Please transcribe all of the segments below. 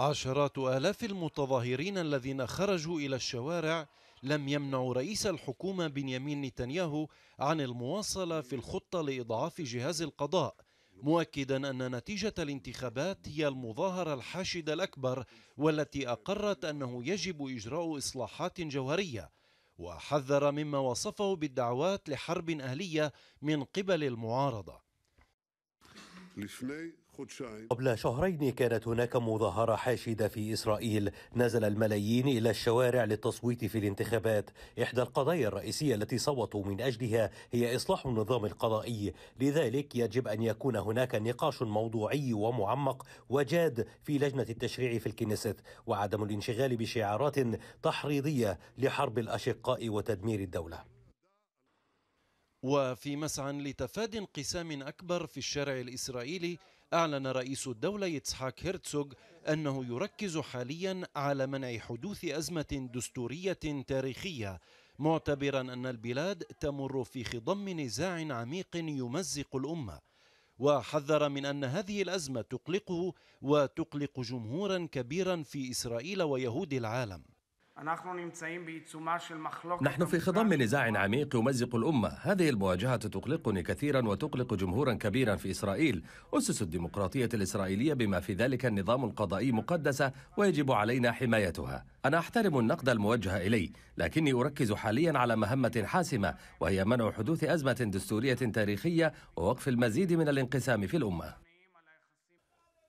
عشرات آلاف المتظاهرين الذين خرجوا إلى الشوارع لم يمنعوا رئيس الحكومة بنيامين نتنياهو عن المواصلة في الخطة لإضعاف جهاز القضاء مؤكدا أن نتيجة الانتخابات هي المظاهرة الحاشدة الأكبر والتي أقرت أنه يجب إجراء إصلاحات جوهرية وحذر مما وصفه بالدعوات لحرب أهلية من قبل المعارضة قبل شهرين كانت هناك مظاهرة حاشدة في إسرائيل نزل الملايين إلى الشوارع للتصويت في الانتخابات إحدى القضايا الرئيسية التي صوتوا من أجلها هي إصلاح النظام القضائي لذلك يجب أن يكون هناك نقاش موضوعي ومعمق وجاد في لجنة التشريع في الكنيست وعدم الانشغال بشعارات تحريضية لحرب الأشقاء وتدمير الدولة وفي مسعى لتفادي انقسام أكبر في الشارع الإسرائيلي أعلن رئيس الدولة يتسحاك هيرتسوغ أنه يركز حاليا على منع حدوث أزمة دستورية تاريخية معتبرا أن البلاد تمر في خضم نزاع عميق يمزق الأمة وحذر من أن هذه الأزمة تقلقه وتقلق جمهورا كبيرا في إسرائيل ويهود العالم نحن في خضم نزاع عميق يمزق الأمة هذه المواجهة تقلقني كثيرا وتقلق جمهورا كبيرا في إسرائيل أسس الديمقراطية الإسرائيلية بما في ذلك النظام القضائي مقدسة ويجب علينا حمايتها أنا أحترم النقد الموجه إلي لكني أركز حاليا على مهمة حاسمة وهي منع حدوث أزمة دستورية تاريخية ووقف المزيد من الانقسام في الأمة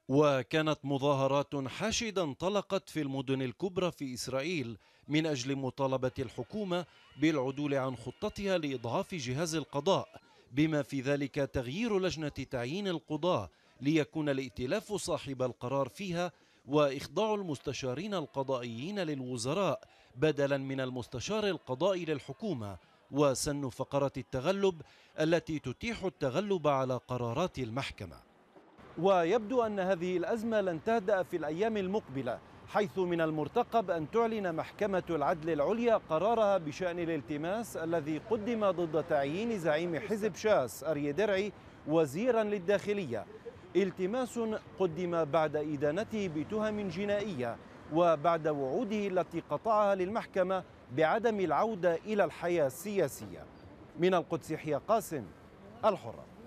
وكانت مظاهرات حاشده انطلقت في المدن الكبرى في إسرائيل من أجل مطالبة الحكومة بالعدول عن خطتها لإضعاف جهاز القضاء بما في ذلك تغيير لجنة تعيين القضاة ليكون الائتلاف صاحب القرار فيها وإخضاع المستشارين القضائيين للوزراء بدلا من المستشار القضائي للحكومة وسن فقرة التغلب التي تتيح التغلب على قرارات المحكمة ويبدو أن هذه الأزمة لن تهدأ في الأيام المقبلة حيث من المرتقب أن تعلن محكمة العدل العليا قرارها بشأن الالتماس الذي قدم ضد تعيين زعيم حزب شاس أري درعي وزيرا للداخلية التماس قدم بعد إدانته بتهم جنائية وبعد وعوده التي قطعها للمحكمة بعدم العودة إلى الحياة السياسية من القدس حيا قاسم الحرة